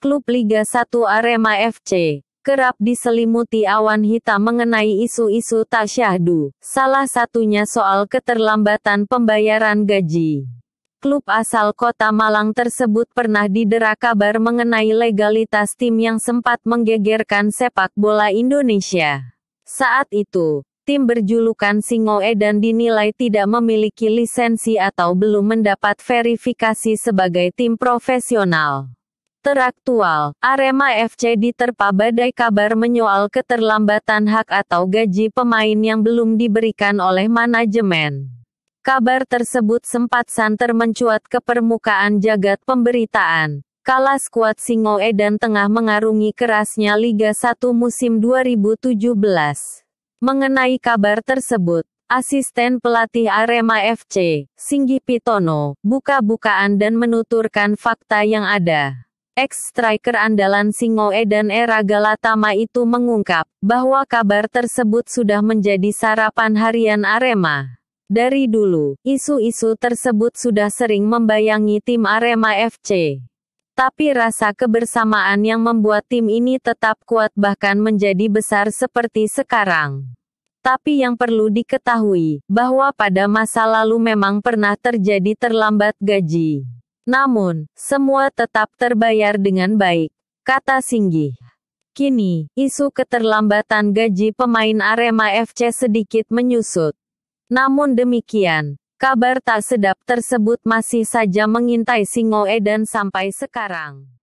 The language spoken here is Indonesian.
klub Liga 1 Arema FC, kerap diselimuti awan hitam mengenai isu-isu tak syahdu, salah satunya soal keterlambatan pembayaran gaji. Klub asal kota Malang tersebut pernah didera kabar mengenai legalitas tim yang sempat menggegerkan sepak bola Indonesia. Saat itu, tim berjulukan Singo Edan dinilai tidak memiliki lisensi atau belum mendapat verifikasi sebagai tim profesional. Teraktual, Arema FC diterpa badai kabar menyoal keterlambatan hak atau gaji pemain yang belum diberikan oleh manajemen. Kabar tersebut sempat santer mencuat ke permukaan jagat pemberitaan. Kala skuad Singoedan Edan tengah mengarungi kerasnya Liga 1 musim 2017. Mengenai kabar tersebut, asisten pelatih Arema FC, Singgi Pitono, buka-bukaan dan menuturkan fakta yang ada. Ex-striker andalan Singoe dan era Galatama itu mengungkap bahwa kabar tersebut sudah menjadi sarapan harian Arema. Dari dulu, isu-isu tersebut sudah sering membayangi tim Arema FC. Tapi rasa kebersamaan yang membuat tim ini tetap kuat bahkan menjadi besar seperti sekarang. Tapi yang perlu diketahui, bahwa pada masa lalu memang pernah terjadi terlambat gaji. Namun, semua tetap terbayar dengan baik, kata Singgi. Kini, isu keterlambatan gaji pemain Arema FC sedikit menyusut. Namun demikian, kabar tak sedap tersebut masih saja mengintai Singoedan sampai sekarang.